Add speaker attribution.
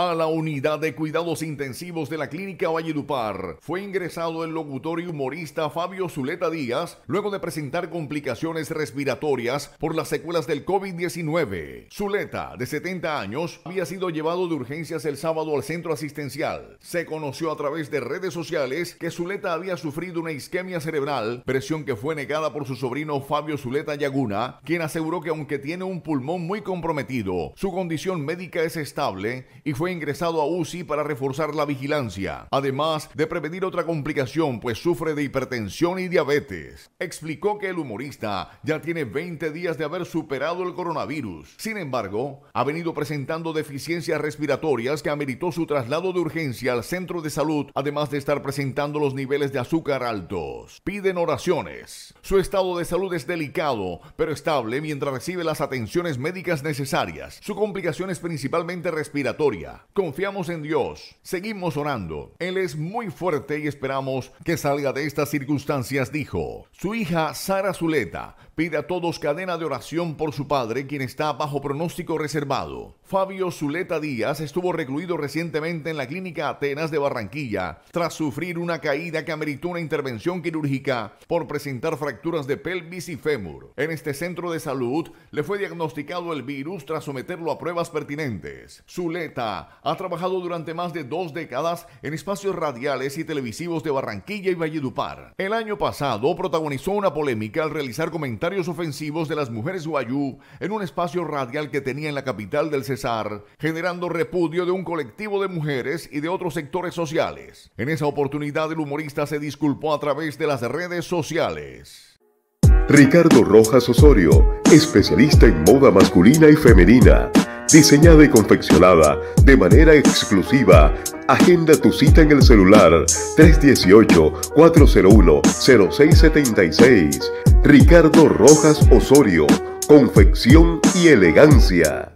Speaker 1: A la unidad de cuidados intensivos de la Clínica Valledupar fue ingresado el locutor y humorista Fabio Zuleta Díaz luego de presentar complicaciones respiratorias por las secuelas del COVID-19. Zuleta, de 70 años, había sido llevado de urgencias el sábado al centro asistencial. Se conoció a través de redes sociales que Zuleta había sufrido una isquemia cerebral, presión que fue negada por su sobrino Fabio Zuleta Yaguna, quien aseguró que aunque tiene un pulmón muy comprometido, su condición médica es estable y fue ingresado a UCI para reforzar la vigilancia, además de prevenir otra complicación, pues sufre de hipertensión y diabetes. Explicó que el humorista ya tiene 20 días de haber superado el coronavirus. Sin embargo, ha venido presentando deficiencias respiratorias que ameritó su traslado de urgencia al centro de salud, además de estar presentando los niveles de azúcar altos. Piden oraciones. Su estado de salud es delicado, pero estable mientras recibe las atenciones médicas necesarias. Su complicación es principalmente respiratoria Confiamos en Dios, seguimos orando. Él es muy fuerte y esperamos que salga de estas circunstancias, dijo. Su hija Sara Zuleta pide a todos cadena de oración por su padre, quien está bajo pronóstico reservado. Fabio Zuleta Díaz estuvo recluido recientemente en la clínica Atenas de Barranquilla tras sufrir una caída que ameritó una intervención quirúrgica por presentar fracturas de pelvis y fémur. En este centro de salud le fue diagnosticado el virus tras someterlo a pruebas pertinentes. Zuleta ha trabajado durante más de dos décadas en espacios radiales y televisivos de Barranquilla y Valledupar. El año pasado protagonizó una polémica al realizar comentarios ofensivos de las mujeres guayú en un espacio radial que tenía en la capital del generando repudio de un colectivo de mujeres y de otros sectores sociales. En esa oportunidad el humorista se disculpó a través de las redes sociales.
Speaker 2: Ricardo Rojas Osorio, especialista en moda masculina y femenina, diseñada y confeccionada de manera exclusiva. Agenda tu cita en el celular 318-401-0676. Ricardo Rojas Osorio, confección y elegancia.